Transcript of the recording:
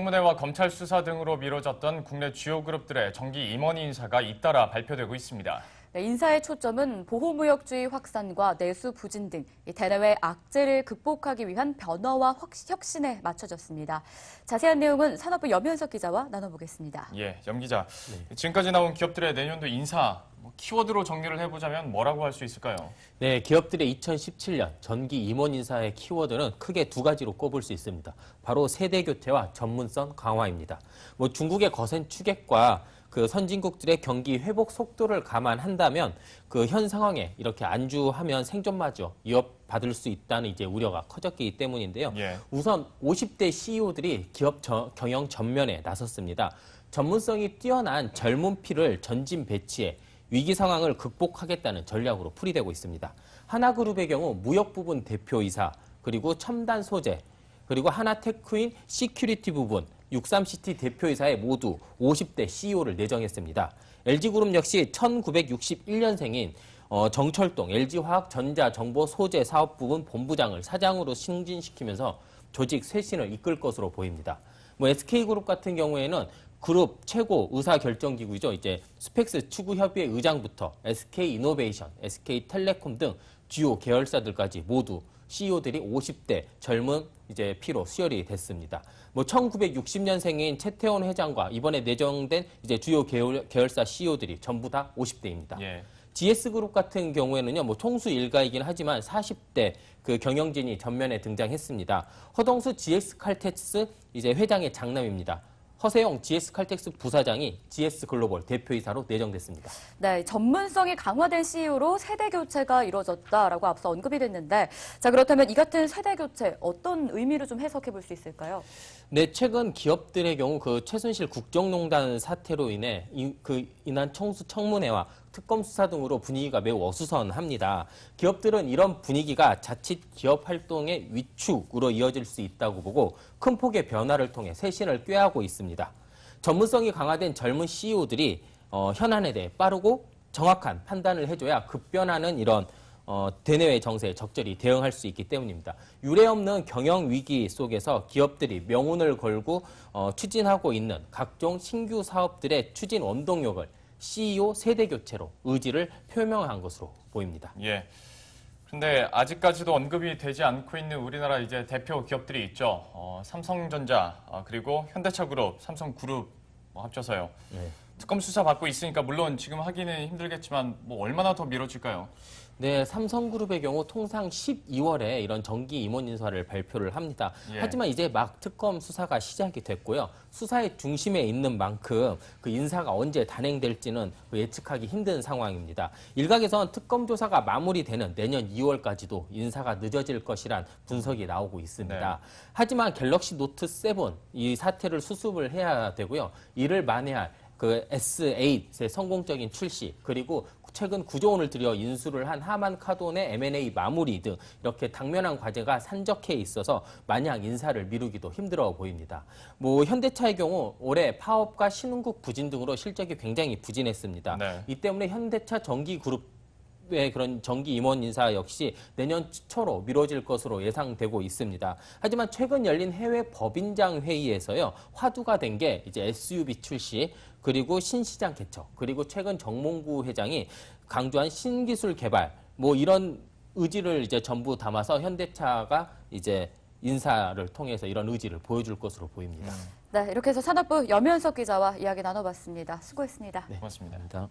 청문회와 검찰 수사 등으로 미뤄졌던 국내 주요 그룹들의 정기 임원 인사가 잇따라 발표되고 있습니다. 네, 인사의 초점은 보호무역주의 확산과 내수 부진 등 대내외 악재를 극복하기 위한 변화와 혁신에 맞춰졌습니다. 자세한 내용은 산업부 염현석 기자와 나눠보겠습니다. 예, 염 기자. 네. 지금까지 나온 기업들의 내년도 인사 뭐 키워드로 정리를 해보자면 뭐라고 할 수 있을까요? 네, 기업들의 2017년 전기 임원 인사의 키워드는 크게 두 가지로 꼽을 수 있습니다. 바로 세대 교체와 전문성 강화입니다. 뭐 중국의 거센 추격과 그 선진국들의 경기 회복 속도를 감안한다면 그 현 상황에 이렇게 안주하면 생존마저 위협받을 수 있다는 이제 우려가 커졌기 때문인데요. 예. 우선 50대 CEO들이 기업 저, 경영 전면에 나섰습니다. 전문성이 뛰어난 젊은 피를 전진 배치해 위기 상황을 극복하겠다는 전략으로 풀이되고 있습니다. 하나그룹의 경우 무역 부분 대표이사, 그리고 첨단 소재, 그리고 하나테크인 시큐리티 부분, 63시티 대표이사에 모두 50대 CEO를 내정했습니다. LG그룹 역시 1961년생인 어, 정철동 LG화학전자정보소재사업부분 본부장을 사장으로 승진시키면서 조직 쇄신을 이끌 것으로 보입니다. 뭐 SK그룹 같은 경우에는 그룹 최고 의사결정기구죠. 이제 스펙스 추구협의회 의장부터 SK이노베이션, SK텔레콤 등 주요 계열사들까지 모두 CEO들이 50대 젊은 이제 피로 수혈이 됐습니다. 뭐 1960년생인 채태원 회장과 이번에 내정된 이제 주요 계열, 계열사 CEO들이 전부 다 50대입니다. 예. GS그룹 같은 경우에는요, 뭐 총수 일가이긴 하지만 40대 그 경영진이 전면에 등장했습니다. 허동수 GS 칼텍스 이제 회장의 장남입니다. 허세영 GS칼텍스 부사장이 GS글로벌 대표이사로 내정됐습니다. 네, 전문성이 강화된 CEO로 세대 교체가 이뤄졌다라고 앞서 언급이 됐는데 자 그렇다면 이 같은 세대 교체 어떤 의미로 좀 해석해 볼 수 있을까요? 네, 최근 기업들의 경우 그 최순실 국정농단 사태로 인해 이, 그 인한 청수 청문회와 특검 수사 등으로 분위기가 매우 어수선합니다. 기업들은 이런 분위기가 자칫 기업 활동의 위축으로 이어질 수 있다고 보고 큰 폭의 변화를 통해 새신을 꾀하고 있습니다. 전문성이 강화된 젊은 CEO들이 어, 현안에 대해 빠르고 정확한 판단을 해줘야 급변하는 이런 어, 대내외 정세에 적절히 대응할 수 있기 때문입니다. 유례없는 경영 위기 속에서 기업들이 명운을 걸고 어, 추진하고 있는 각종 신규 사업들의 추진 원동력을 CEO 세대 교체로 의지를 표명한 것으로 보입니다. 예. 근데 아직까지도 언급이 되지 않고 있는 우리나라 이제 대표 기업들이 있죠. 어, 삼성전자 어, 그리고 현대차그룹, 삼성그룹 뭐 합쳐서요. 네. 특검 수사 받고 있으니까 물론 지금 하기는 힘들겠지만 뭐 얼마나 더 미뤄질까요? 네, 삼성그룹의 경우 통상 12월에 이런 정기 임원 인사를 발표를 합니다. 예. 하지만 이제 막 특검 수사가 시작이 됐고요. 수사의 중심에 있는 만큼 그 인사가 언제 단행될지는 그 예측하기 힘든 상황입니다. 일각에선 특검 조사가 마무리되는 내년 2월까지도 인사가 늦어질 것이란 분석이 나오고 있습니다. 네. 하지만 갤럭시 노트 7 이 사태를 수습을 해야 되고요. 이를 만회할 그 S8의 성공적인 출시 그리고 최근 9조 원을 들여 인수를 한 하만 카돈의 M&A 마무리 등 이렇게 당면한 과제가 산적해 있어서 마냥 인사를 미루기도 힘들어 보입니다. 뭐 현대차의 경우 올해 파업과 신흥국 부진 등으로 실적이 굉장히 부진했습니다. 네. 이 때문에 현대차 전기그룹 의 그런 정기 임원 인사 역시 내년 초로 미뤄질 것으로 예상되고 있습니다. 하지만 최근 열린 해외 법인장 회의에서요 화두가 된 게 이제 s u v 출시 그리고 신시장 개척 그리고 최근 정몽구 회장이 강조한 신기술 개발 뭐 이런 의지를 이제 전부 담아서 현대차가 이제 인사를 통해서 이런 의지를 보여줄 것으로 보입니다. 네, 이렇게 해서 산업부 여면석 기자와 이야기 나눠봤습니다. 수고했습니다. 네, 고맙습니다.